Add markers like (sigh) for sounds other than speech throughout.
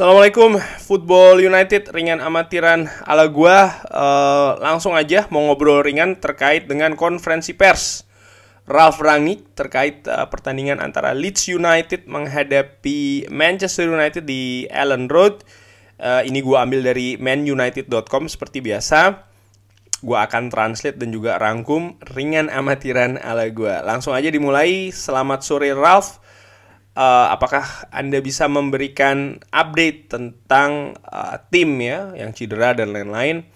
Assalamualaikum Football United ringan amatiran ala gua uh, langsung aja mau ngobrol ringan terkait dengan konferensi pers Ralf Rangnick terkait uh, pertandingan antara Leeds United menghadapi Manchester United di Allen Road. Uh, ini gua ambil dari manunited.com seperti biasa. Gua akan translate dan juga rangkum ringan amatiran ala gua. Langsung aja dimulai. Selamat sore Ralf uh, apakah Anda bisa memberikan update tentang uh, tim ya yang cedera dan lain-lain.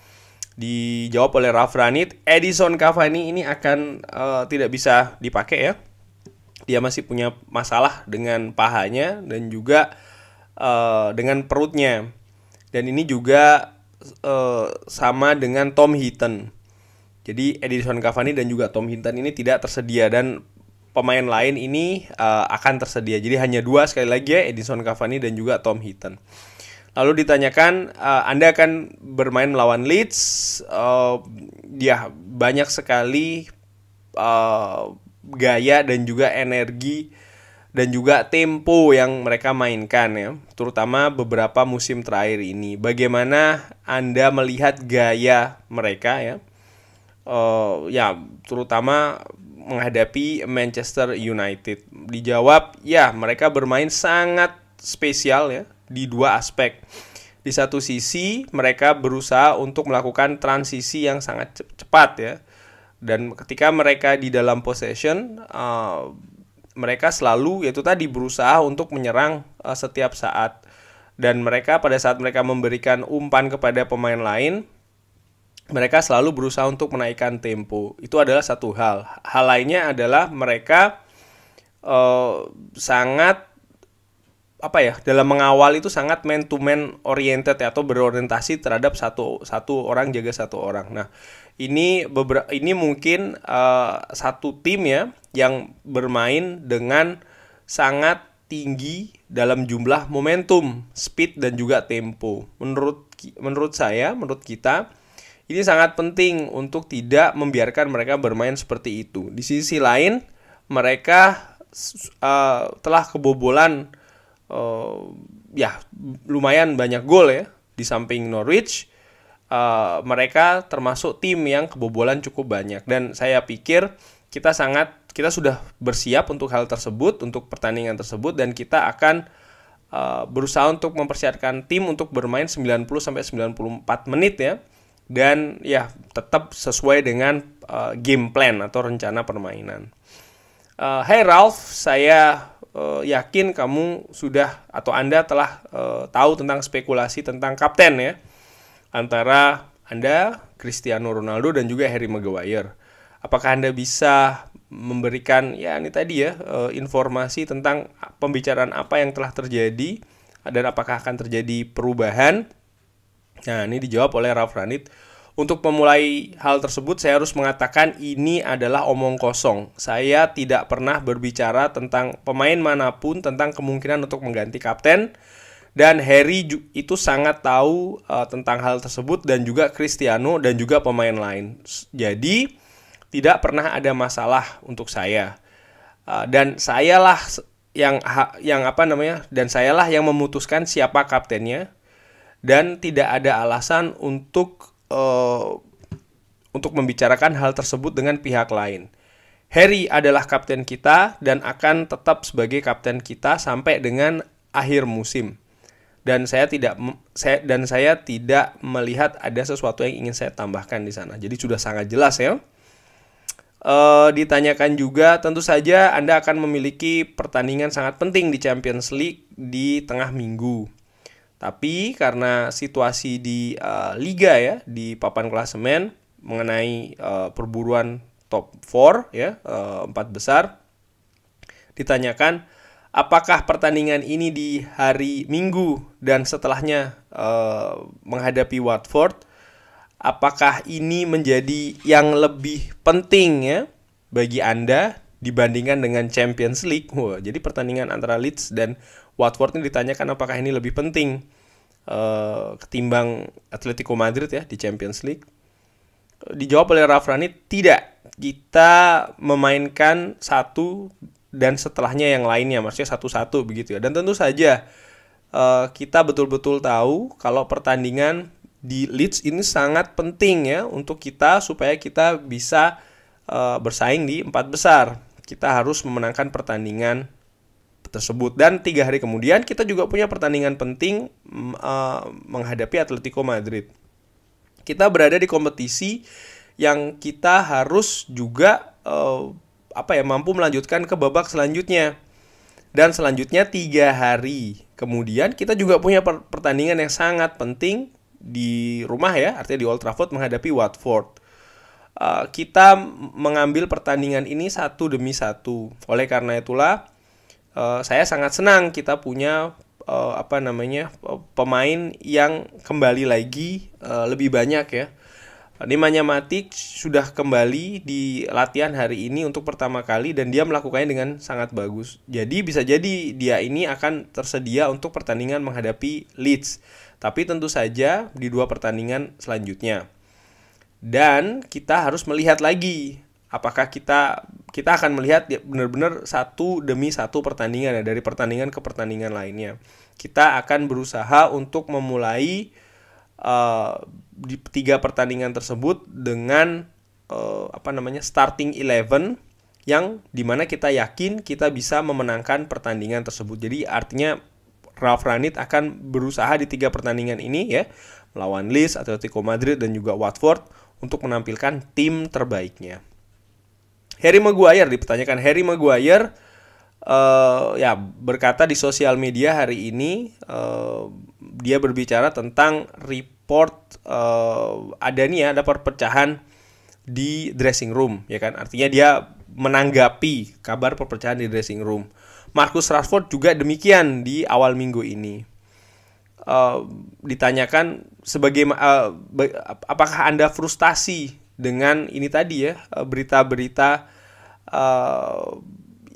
Dijawab oleh Raf Ranit, Edison Cavani ini akan uh, tidak bisa dipakai ya. Dia masih punya masalah dengan pahanya dan juga uh, dengan perutnya. Dan ini juga uh, sama dengan Tom Hinton. Jadi Edison Cavani dan juga Tom Hinton ini tidak tersedia dan pemain lain ini uh, akan tersedia. Jadi hanya dua sekali lagi ya Edison Cavani dan juga Tom Heaton. Lalu ditanyakan uh, Anda akan bermain melawan Leeds, uh, ya banyak sekali uh, gaya dan juga energi dan juga tempo yang mereka mainkan ya, terutama beberapa musim terakhir ini. Bagaimana Anda melihat gaya mereka ya? Uh, ya terutama menghadapi Manchester United. Dijawab, ya mereka bermain sangat spesial ya di dua aspek. Di satu sisi mereka berusaha untuk melakukan transisi yang sangat cepat ya. Dan ketika mereka di dalam possession uh, mereka selalu yaitu tadi berusaha untuk menyerang uh, setiap saat. Dan mereka pada saat mereka memberikan umpan kepada pemain lain, mereka selalu berusaha untuk menaikkan tempo. Itu adalah satu hal. Hal lainnya adalah mereka uh, sangat apa ya dalam mengawal itu sangat man to man oriented ya, atau berorientasi terhadap satu satu orang jaga satu orang. Nah ini beberapa ini mungkin uh, satu tim ya yang bermain dengan sangat tinggi dalam jumlah momentum, speed dan juga tempo. Menurut menurut saya, menurut kita ini sangat penting untuk tidak membiarkan mereka bermain seperti itu. Di sisi lain, mereka uh, telah kebobolan uh, ya lumayan banyak gol ya di samping Norwich. Uh, mereka termasuk tim yang kebobolan cukup banyak dan saya pikir kita sangat kita sudah bersiap untuk hal tersebut untuk pertandingan tersebut dan kita akan uh, berusaha untuk mempersiapkan tim untuk bermain 90 sampai 94 menit ya dan ya tetap sesuai dengan uh, game plan atau rencana permainan. Uh, hey Ralph, saya uh, yakin kamu sudah atau Anda telah uh, tahu tentang spekulasi tentang kapten ya antara Anda, Cristiano Ronaldo dan juga Harry Maguire. Apakah Anda bisa memberikan ya ini tadi ya uh, informasi tentang pembicaraan apa yang telah terjadi dan apakah akan terjadi perubahan? Nah, ini dijawab oleh Ralph Ranit. Untuk memulai hal tersebut, saya harus mengatakan ini adalah omong kosong. Saya tidak pernah berbicara tentang pemain manapun tentang kemungkinan untuk mengganti kapten. Dan Harry itu sangat tahu uh, tentang hal tersebut dan juga Cristiano dan juga pemain lain. Jadi tidak pernah ada masalah untuk saya. Uh, dan sayalah yang yang apa namanya? Dan sayalah yang memutuskan siapa kaptennya dan tidak ada alasan untuk uh, untuk membicarakan hal tersebut dengan pihak lain. Harry adalah kapten kita dan akan tetap sebagai kapten kita sampai dengan akhir musim. Dan saya tidak saya, dan saya tidak melihat ada sesuatu yang ingin saya tambahkan di sana. Jadi sudah sangat jelas ya. E, ditanyakan juga tentu saja Anda akan memiliki pertandingan sangat penting di Champions League di tengah minggu tapi karena situasi di uh, liga ya, di papan klasemen mengenai uh, perburuan top 4 ya, uh, besar ditanyakan apakah pertandingan ini di hari Minggu dan setelahnya uh, menghadapi Watford apakah ini menjadi yang lebih penting ya bagi Anda dibandingkan dengan Champions League. wow, jadi pertandingan antara Leeds dan Watford ini ditanyakan apakah ini lebih penting uh, ketimbang Atletico Madrid ya di Champions League. Eh, dijawab oleh Rafrani tidak. Kita memainkan satu dan setelahnya yang lainnya, maksudnya satu-satu begitu ya. Dan tentu saja uh, kita betul-betul tahu kalau pertandingan di Leeds ini sangat penting ya untuk kita supaya kita bisa uh, bersaing di empat besar. Kita harus memenangkan pertandingan tersebut dan tiga hari kemudian kita juga punya pertandingan penting uh, menghadapi Atletico Madrid. Kita berada di kompetisi yang kita harus juga uh, apa ya mampu melanjutkan ke babak selanjutnya dan selanjutnya tiga hari kemudian kita juga punya pertandingan yang sangat penting di rumah ya artinya di Old Trafford menghadapi Watford. Uh, kita mengambil pertandingan ini satu demi satu. Oleh karena itulah Eh, saya sangat senang kita punya uh, apa namanya eh, pemain yang kembali lagi uh, lebih banyak ya. Nemanja Matic sudah kembali di latihan hari ini untuk pertama kali dan dia melakukannya dengan sangat bagus. Jadi bisa jadi dia ini akan tersedia untuk pertandingan menghadapi Leeds. Tapi tentu saja di dua pertandingan selanjutnya. Dan kita harus melihat lagi apakah kita kita akan melihat ya, benar-benar satu demi satu pertandingan ya dari pertandingan ke pertandingan lainnya. Kita akan berusaha untuk memulai uh, di tiga pertandingan tersebut dengan uh, apa namanya starting eleven yang dimana kita yakin kita bisa memenangkan pertandingan tersebut. Jadi artinya Ralf Ranit akan berusaha di tiga pertandingan ini ya melawan Leeds, Atletico Madrid dan juga Watford untuk menampilkan tim terbaiknya. Harry Maguire dipertanyakan Harry Maguire uh, ya berkata di sosial media hari ini uh, dia berbicara tentang report uh, ya ada perpecahan di dressing room ya kan artinya dia menanggapi kabar perpecahan di dressing room. Marcus Rashford juga demikian di awal minggu ini. Uh, ditanyakan sebagai uh, apakah anda frustasi dengan ini tadi ya eh, berita-berita uh,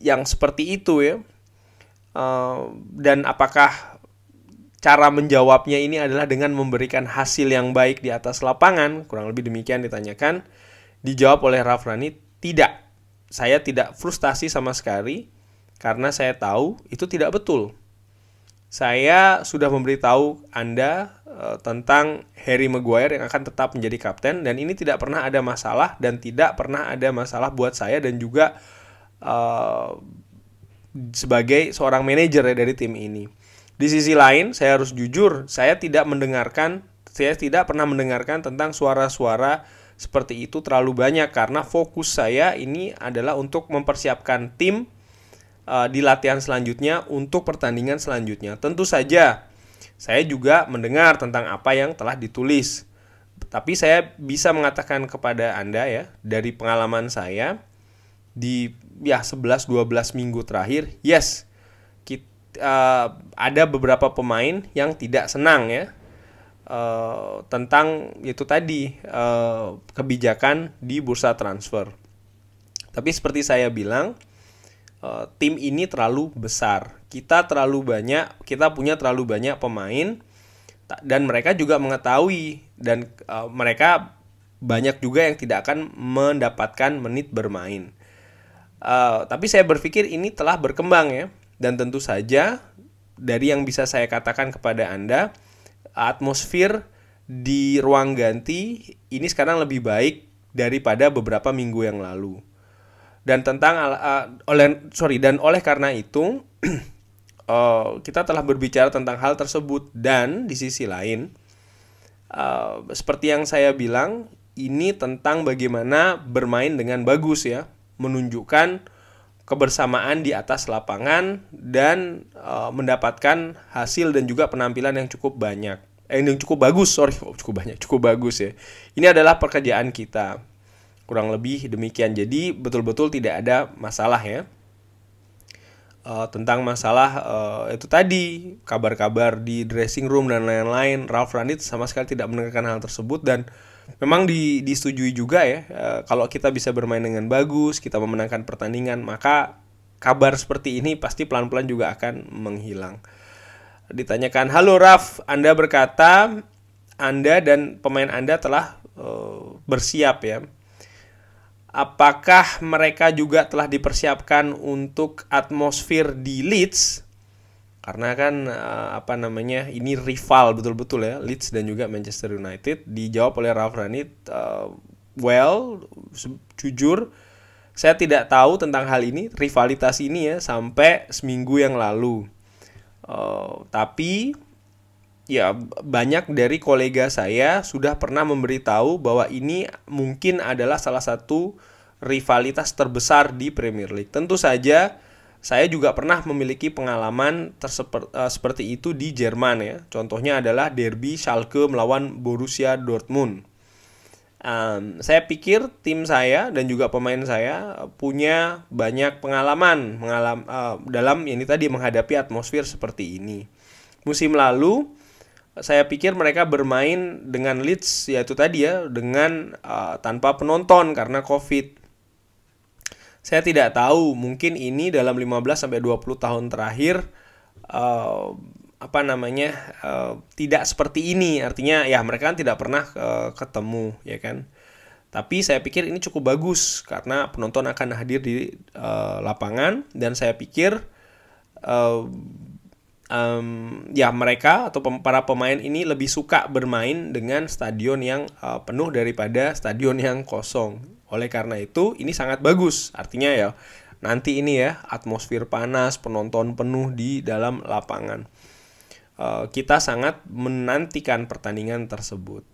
yang seperti itu ya uh, dan apakah cara menjawabnya ini adalah dengan memberikan hasil yang baik di atas lapangan kurang lebih demikian ditanyakan dijawab oleh Rafrani tidak saya tidak frustasi sama sekali karena saya tahu itu tidak betul saya sudah memberitahu Anda eh, tentang Harry Maguire yang akan tetap menjadi kapten dan ini tidak pernah ada masalah dan tidak pernah ada masalah buat saya dan juga uh, sebagai seorang manajer ya dari tim ini. Di sisi lain, saya harus jujur, saya tidak mendengarkan saya tidak pernah mendengarkan tentang suara-suara seperti itu terlalu banyak karena fokus saya ini adalah untuk mempersiapkan tim Eh, di latihan selanjutnya untuk pertandingan selanjutnya. Tentu saja saya juga mendengar tentang apa yang telah ditulis. Tapi saya bisa mengatakan kepada Anda ya, dari pengalaman saya di ya 11 12 minggu terakhir, yes. Kita, uh, eh, ada beberapa pemain yang tidak senang ya Uh, tentang itu tadi uh, kebijakan di bursa transfer. Tapi seperti saya bilang, Eh, tim ini terlalu besar. Kita terlalu banyak, kita punya terlalu banyak pemain dan mereka juga mengetahui dan uh, mereka banyak juga yang tidak akan mendapatkan menit bermain. Uh, tapi saya berpikir ini telah berkembang ya dan tentu saja dari yang bisa saya katakan kepada Anda atmosfer di ruang ganti ini sekarang lebih baik daripada beberapa minggu yang lalu dan tentang uh, oleh sorry dan oleh karena itu uh, (clears throat) kita telah berbicara tentang hal tersebut dan di sisi lain uh, seperti yang saya bilang ini tentang bagaimana bermain dengan bagus ya menunjukkan kebersamaan di atas lapangan dan uh, mendapatkan hasil dan juga penampilan yang cukup banyak eh, yang cukup bagus sorry oh, (laughs) cukup banyak cukup bagus ya ini adalah pekerjaan kita kurang lebih demikian jadi betul-betul tidak ada masalah ya e, tentang masalah e, itu tadi kabar-kabar di dressing room dan lain-lain Ralph Ranit sama sekali tidak mendengarkan hal tersebut dan memang di, disetujui juga ya e, kalau kita bisa bermain dengan bagus kita memenangkan pertandingan maka kabar seperti ini pasti pelan-pelan juga akan menghilang ditanyakan halo Raf Anda berkata Anda dan pemain Anda telah e, bersiap ya apakah mereka juga telah dipersiapkan untuk atmosfer di Leeds karena kan eh, apa namanya ini rival betul-betul ya Leeds dan juga Manchester United dijawab oleh Ralf Ranit uh, eh, well jujur saya tidak tahu tentang hal ini rivalitas ini ya sampai seminggu yang lalu uh, tapi ya banyak dari kolega saya sudah pernah memberitahu bahwa ini mungkin adalah salah satu rivalitas terbesar di Premier League. Tentu saja saya juga pernah memiliki pengalaman terseper, uh, seperti itu di Jerman ya. Contohnya adalah derby Schalke melawan Borussia Dortmund. Um, saya pikir tim saya dan juga pemain saya punya banyak pengalaman mengalam, uh, dalam ya ini tadi menghadapi atmosfer seperti ini. Musim lalu saya pikir mereka bermain dengan Leeds yaitu tadi ya dengan uh, tanpa penonton karena Covid. Saya tidak tahu, mungkin ini dalam 15 sampai 20 tahun terakhir uh, apa namanya? Uh, tidak seperti ini. Artinya ya mereka kan tidak pernah uh, ketemu, ya kan? Tapi saya pikir ini cukup bagus karena penonton akan hadir di uh, lapangan dan saya pikir uh, um, ya mereka atau pem para pemain ini lebih suka bermain dengan stadion yang uh, penuh daripada stadion yang kosong. Oleh karena itu ini sangat bagus. Artinya ya nanti ini ya atmosfer panas, penonton penuh di dalam lapangan. Uh, kita sangat menantikan pertandingan tersebut.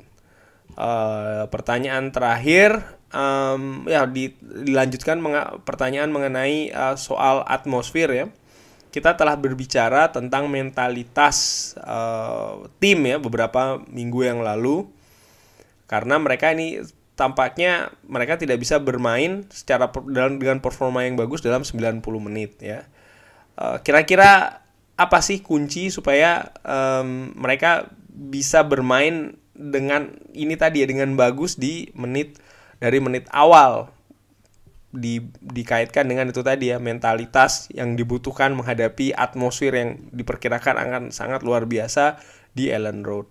Uh, pertanyaan terakhir um, ya di, dilanjutkan menga pertanyaan mengenai uh, soal atmosfer ya kita telah berbicara tentang mentalitas uh, tim ya beberapa minggu yang lalu karena mereka ini tampaknya mereka tidak bisa bermain secara dalam dengan performa yang bagus dalam 90 menit ya. kira eh, kira-kira apa sih kunci supaya um, mereka bisa bermain dengan ini tadi ya dengan bagus di menit dari menit awal di, dikaitkan dengan itu tadi ya mentalitas yang dibutuhkan menghadapi atmosfer yang diperkirakan akan sangat luar biasa di Ellen Road.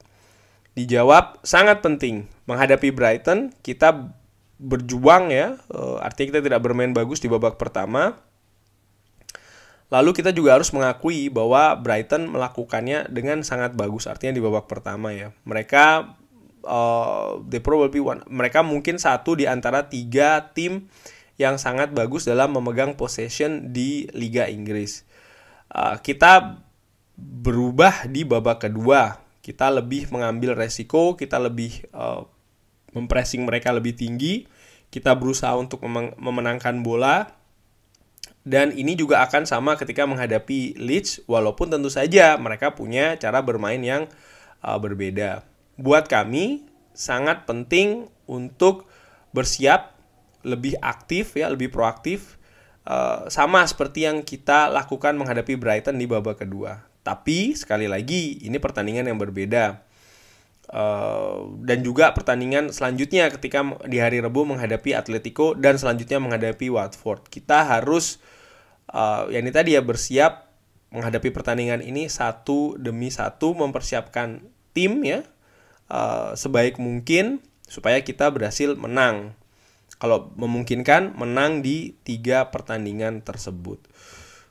Dijawab sangat penting menghadapi Brighton kita berjuang ya eh, artinya kita tidak bermain bagus di babak pertama. Lalu kita juga harus mengakui bahwa Brighton melakukannya dengan sangat bagus artinya di babak pertama ya. Mereka uh, they probably one, mereka mungkin satu di antara tiga tim yang sangat bagus dalam memegang possession di Liga Inggris. Uh, kita berubah di babak kedua. Kita lebih mengambil resiko, kita lebih uh, mempressing mereka lebih tinggi, kita berusaha untuk memenangkan bola. Dan ini juga akan sama ketika menghadapi Leeds, walaupun tentu saja mereka punya cara bermain yang uh, berbeda. Buat kami, sangat penting untuk bersiap lebih aktif ya, lebih proaktif uh, sama seperti yang kita lakukan menghadapi Brighton di babak kedua. Tapi sekali lagi ini pertandingan yang berbeda. Uh, dan juga pertandingan selanjutnya ketika di hari Rebu menghadapi Atletico dan selanjutnya menghadapi Watford. Kita harus uh, ya ini tadi ya bersiap menghadapi pertandingan ini satu demi satu mempersiapkan tim ya uh, sebaik mungkin supaya kita berhasil menang kalau memungkinkan menang di tiga pertandingan tersebut.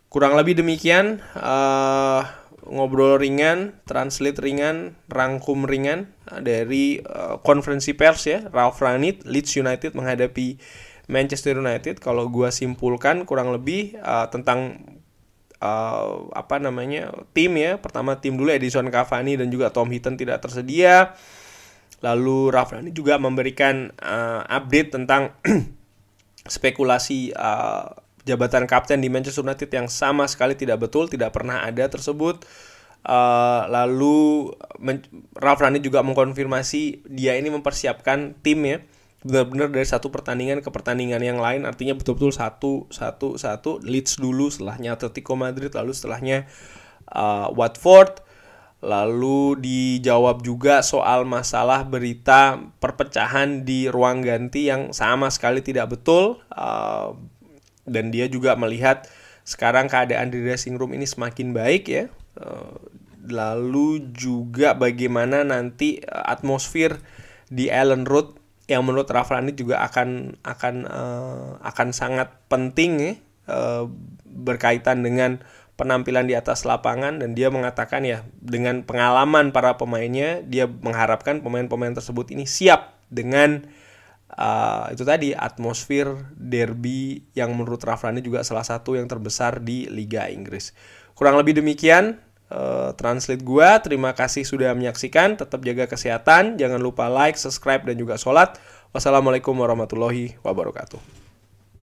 Kurang lebih demikian uh, ngobrol ringan, translate ringan, rangkum ringan eh, dari uh, konferensi pers ya. Ralph Ranit, Leeds United menghadapi Manchester United. Kalau gua simpulkan kurang lebih uh, tentang uh, apa namanya tim ya pertama tim dulu Edison Cavani dan juga Tom Hinton tidak tersedia Lalu Rafrani juga memberikan uh, update tentang (clears throat) spekulasi uh, jabatan kapten di Manchester United yang sama sekali tidak betul, tidak pernah ada tersebut. Uh, lalu men- juga mengkonfirmasi dia ini mempersiapkan tim ya benar-benar dari satu pertandingan ke pertandingan yang lain artinya betul-betul satu satu satu Leeds dulu setelahnya Atletico Madrid lalu setelahnya uh, Watford Lalu dijawab juga soal masalah berita perpecahan di ruang ganti yang sama sekali tidak betul. Eh, dan dia juga melihat sekarang keadaan di dressing room ini semakin baik ya. Eh, lalu juga bagaimana nanti eh, atmosfer di Allen Road yang menurut ini juga akan akan akan sangat penting ya, berkaitan dengan penampilan di atas lapangan dan dia mengatakan ya dengan pengalaman para pemainnya dia mengharapkan pemain-pemain tersebut ini siap dengan uh, itu tadi atmosfer derby yang menurut Rafrani juga salah satu yang terbesar di Liga Inggris. Kurang lebih demikian uh, translate gua. Terima kasih sudah menyaksikan. Tetap jaga kesehatan. Jangan lupa like, subscribe dan juga sholat. Wassalamualaikum warahmatullahi wabarakatuh.